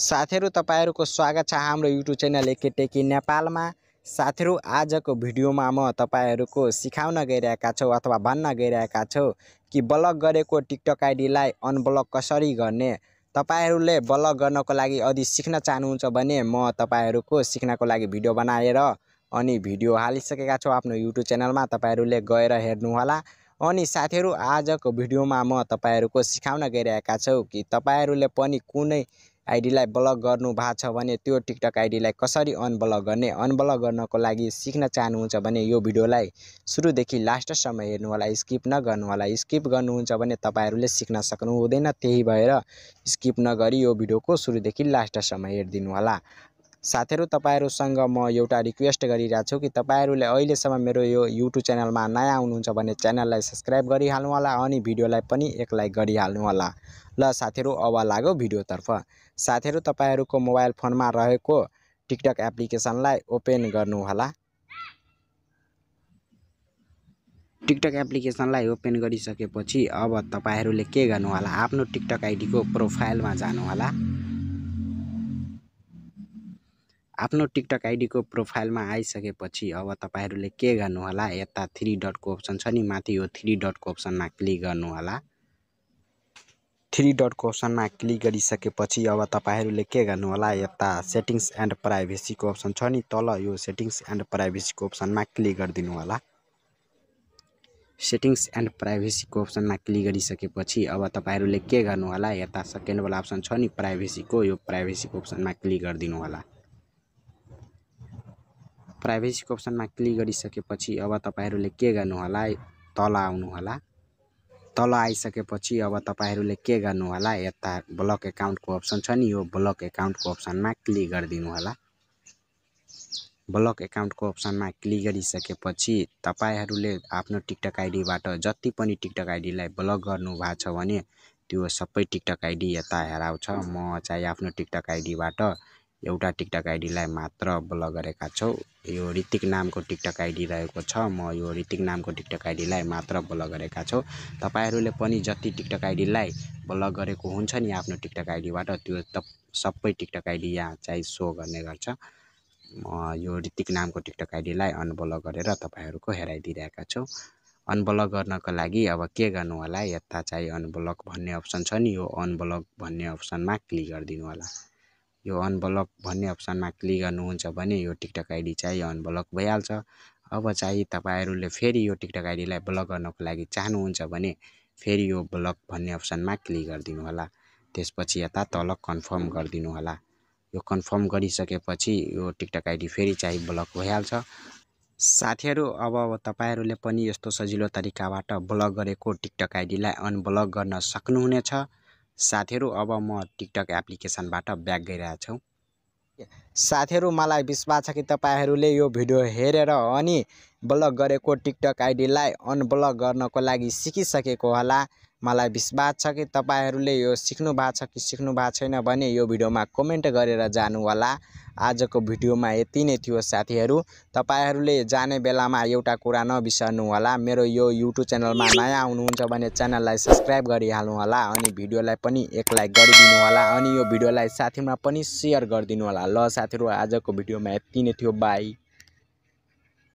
साथीहरू तपाईँहरूको स्वागत छ हाम्रो युट्युब च्यानल एकेटेकी नेपालमा साथीहरू आजको भिडियोमा म तपाईँहरूको सिकाउन गइरहेका छौँ अथवा भन्न गइरहेका छौँ कि ब्लक गरेको टिकटक आइडीलाई अनब्लक कसरी गर्ने तपाईँहरूले ब्लक गर्नको लागि यदि सिक्न चाहनुहुन्छ भने म तपाईँहरूको सिक्नको लागि भिडियो बनाएर अनि भिडियो हालिसकेका छौँ आफ्नो युट्युब च्यानलमा तपाईँहरूले गएर हेर्नुहोला अनि साथीहरू आजको भिडियोमा म तपाईँहरूको सिकाउन गइरहेका छौँ कि तपाईँहरूले पनि कुनै आइडीलाई ब्लक गर्नु भएको छ भने त्यो टिकटक आइडीलाई कसरी अनब्लक गर्ने अनब्लक गर्नको लागि सिक्न चाहनुहुन्छ भने यो भिडियोलाई सुरुदेखि लास्टसम्म हेर्नु होला स्किप नगर्नु होला स्किप गर्नुहुन्छ भने तपाईँहरूले सिक्न सक्नु हुँदैन त्यही भएर स्किप नगरी यो भिडियोको सुरुदेखि लास्टसम्म हेरिदिनु होला साथीहरू तपाईँहरूसँग म एउटा रिक्वेस्ट गरिरहेको छु कि तपाईँहरूले अहिलेसम्म मेरो यो युट्युब च्यानलमा नयाँ आउनुहुन्छ भने च्यानललाई सब्सक्राइब गरिहाल्नु होला अनि भिडियोलाई पनि एक लाइक गरिहाल्नु होला ल साथीहरू अब लाग्यो भिडियोतर्फ साथीहरू तपाईँहरूको मोबाइल फोनमा रहेको टिकटक एप्लिकेसनलाई ओपन गर्नुहोला टिकटक एप्लिकेसनलाई ओपन गरिसकेपछि अब तपाईँहरूले के गर्नुहोला आफ्नो टिकटक आइडीको प्रोफाइलमा जानुहोला आफ्नो टिकटक आइडीको प्रोफाइलमा आइसकेपछि अब तपाईँहरूले के गर्नु गर्नुहोला यता थ्री डटको अप्सन छ नि माथि यो थ्री डटको अप्सनमा क्लिक गर्नु गर्नुहोला थ्री डटको अप्सनमा क्लिक गरिसकेपछि अब तपाईँहरूले के गर्नु होला यता सेटिङ्स एन्ड प्राइभेसीको अप्सन छ नि तल यो सेटिङ्स एन्ड प्राइभेसीको अप्सनमा क्लिक गरिदिनु होला सेटिङ्स एन्ड प्राइभेसीको अप्सनमा क्लिक गरिसकेपछि अब तपाईँहरूले के गर्नु होला यता सेकेन्डवाला अप्सन छ नि प्राइभेसीको यो प्राइभेसीको अप्सनमा क्लिक गरिदिनु होला प्राइभेसीको अप्सनमा क्लिक गरिसकेपछि अब तपाईँहरूले के गर्नु होला तल आउनु होला तल आइसकेपछि अब तपाईँहरूले के गर्नु होला यता ब्लक एकाउन्टको अप्सन छ नि यो ब्लक एकाउन्टको अप्सनमा क्लिक गरिदिनु होला ब्लक एकाउन्टको अप्सनमा क्लिक गरिसकेपछि तपाईँहरूले आफ्नो टिकटक आइडीबाट जति पनि टिकटक आइडीलाई ब्लक गर्नुभएको छ भने त्यो सबै टिकटक आइडी यता हेराउँछ म चाहिँ आफ्नो टिकटक आइडीबाट एउटा टिकटक आइडीलाई मात्र ब्लक गरेका छौँ यो ऋतिक नामको टिकटक आइडी रहेको छ म यो ऋतिक नामको टिकटक आइडीलाई मात्र ब्लक गरेका छौँ तपाईँहरूले पनि जति टिकटक आइडीलाई ब्लक गरेको हुन्छ नि आफ्नो टिकटक आइडीबाट त्यो त सबै टिकटक आइडी यहाँ चाहिँ सो गर्ने गर्छ म यो ऋतिक नामको टिकटक आइडीलाई अनब्लक गरेर तपाईँहरूको हेराइदिइरहेका छु अनब्लक गर्नको लागि अब के गर्नु होला यता चाहिँ अनब्लक भन्ने अप्सन छ नि यो अनब्लक भन्ने अप्सनमा क्लिक गरिदिनु होला यो अनब्लक भन्ने अप्सनमा क्लिक गर्नुहुन्छ भने यो टिकटक आइडी चाहिँ अनब्लक भइहाल्छ अब चाहिँ तपाईँहरूले फेरि यो टिकटक आइडीलाई ब्लक गर्नको लागि चाहनुहुन्छ भने फेरि यो ब्लक भन्ने अप्सनमा क्लिक गरिदिनु होला त्यसपछि यता तल कन्फर्म गरिदिनु होला यो कन्फर्म गरिसकेपछि यो टिकटक आइडी फेरि चाहिँ ब्लक भइहाल्छ साथीहरू अब तपाईँहरूले पनि यस्तो सजिलो तरिकाबाट ब्लक गरेको टिकटक आइडीलाई अनब्लक गर्न सक्नुहुनेछ साथीहरू अब म टिकटक एप्लिकेसनबाट ब्याक गइरहेछु साथीहरू मलाई विश्वास छ कि तपाईँहरूले यो भिडियो हेरेर अनि ब्लक गरेको टिकटक आइडीलाई अनब्लक गर्नको लागि सिकिसकेको होला मलाई विश्वास छ कि तपाईँहरूले यो सिक्नु भएको छ कि सिक्नु भएको छैन भने यो भिडियोमा कमेन्ट गरेर जानु होला आजको भिडियोमा यति नै थियो साथीहरू तपाईँहरूले जाने बेलामा एउटा कुरा नबिसर्नु होला मेरो यो युट्युब च्यानलमा नयाँ आउनुहुन्छ भने च्यानललाई सब्सक्राइब गरिहाल्नु होला अनि भिडियोलाई पनि एक लाइक गरिदिनु होला अनि यो भिडियोलाई साथीमा पनि सेयर गरिदिनु होला ल साथीहरू आजको भिडियोमा यति नै थियो बाई